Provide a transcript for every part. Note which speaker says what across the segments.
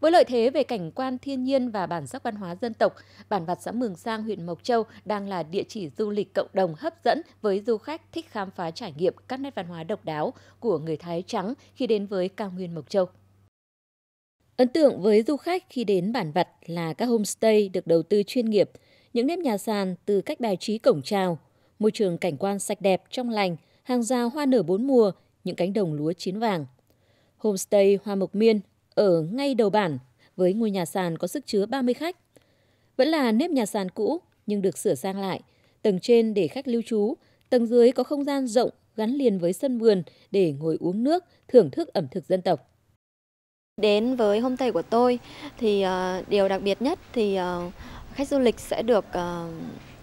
Speaker 1: Với lợi thế về cảnh quan thiên nhiên và bản sắc văn hóa dân tộc, bản vặt xã Mường Sang, huyện Mộc Châu đang là địa chỉ du lịch cộng đồng hấp dẫn với du khách thích khám phá trải nghiệm các nét văn hóa độc đáo của người Thái trắng khi đến với cao nguyên Mộc Châu. Ấn tượng với du khách khi đến bản vặt là các homestay được đầu tư chuyên nghiệp, những nếp nhà sàn từ cách bài trí cổng chào, môi trường cảnh quan sạch đẹp trong lành, hàng rào hoa nở bốn mùa, những cánh đồng lúa chín vàng. Homestay Hoa Mộc Miên ở ngay đầu bản với ngôi nhà sàn có sức chứa 30 khách. Vẫn là nếp nhà sàn cũ nhưng được sửa sang lại, tầng trên để khách lưu trú, tầng dưới có không gian rộng gắn liền với sân vườn để ngồi uống nước, thưởng thức ẩm thực dân tộc. Đến với homestay của tôi thì uh, điều đặc biệt nhất thì uh, khách du lịch sẽ được uh,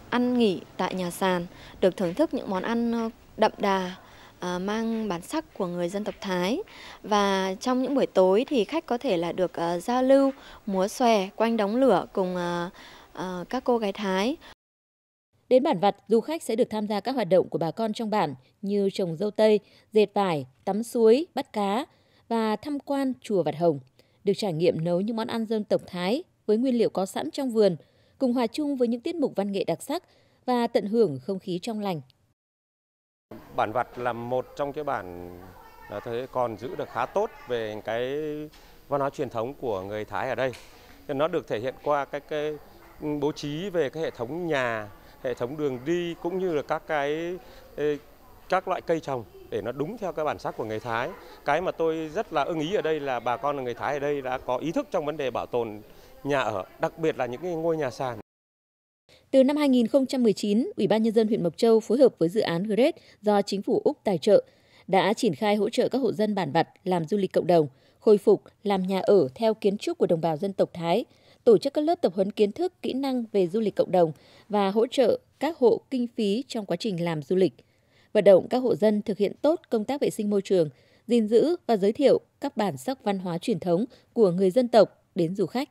Speaker 1: ăn nghỉ tại nhà sàn, được thưởng thức những món ăn đậm đà À, mang bản sắc của người dân tộc Thái và trong những buổi tối thì khách có thể là được à, giao lưu múa xòe quanh đống lửa cùng à, các cô gái Thái. Đến bản vặt, du khách sẽ được tham gia các hoạt động của bà con trong bản như trồng dâu tây, dệt vải, tắm suối, bắt cá và tham quan chùa Vạt Hồng, được trải nghiệm nấu những món ăn dân tộc Thái với nguyên liệu có sẵn trong vườn, cùng hòa chung với những tiết mục văn nghệ đặc sắc và tận hưởng không khí trong lành
Speaker 2: bản vật là một trong cái bản thế còn giữ được khá tốt về cái văn hóa truyền thống của người Thái ở đây. Nó được thể hiện qua cái, cái bố trí về cái hệ thống nhà, hệ thống đường đi cũng như là các cái các loại cây trồng để nó đúng theo cái bản sắc của người Thái. Cái mà tôi rất là ưng ý ở đây là bà con là người Thái ở đây đã có ý thức trong vấn đề bảo tồn nhà ở, đặc biệt là những cái ngôi nhà sàn từ
Speaker 1: năm 2019, Ủy ban Nhân dân huyện Mộc Châu phối hợp với dự án GRED do chính phủ Úc tài trợ đã triển khai hỗ trợ các hộ dân bản vặt làm du lịch cộng đồng, khôi phục, làm nhà ở theo kiến trúc của đồng bào dân tộc Thái, tổ chức các lớp tập huấn kiến thức, kỹ năng về du lịch cộng đồng và hỗ trợ các hộ kinh phí trong quá trình làm du lịch. Vận động các hộ dân thực hiện tốt công tác vệ sinh môi trường, gìn giữ và giới thiệu các bản sắc văn hóa truyền thống của người dân tộc đến du khách.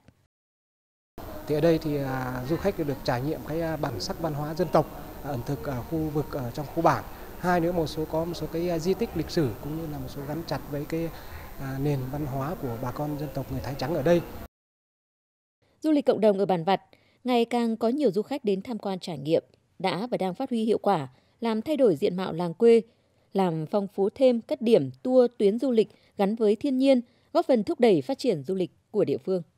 Speaker 3: Thì ở đây thì à, du khách được trải nghiệm cái à, bản sắc văn hóa dân tộc, à, ẩm thực ở khu vực ở trong khu bản. Hai nữa một số có một số cái di tích lịch sử cũng như là một số gắn chặt với cái nền văn hóa của bà con dân tộc người Thái Trắng ở đây.
Speaker 1: Du lịch cộng đồng ở Bản Vặt ngày càng có nhiều du khách đến tham quan trải nghiệm đã và đang phát huy hiệu quả, làm thay đổi diện mạo làng quê, làm phong phú thêm các điểm tour tuyến du lịch gắn với thiên nhiên, góp phần thúc đẩy phát triển du lịch của địa phương.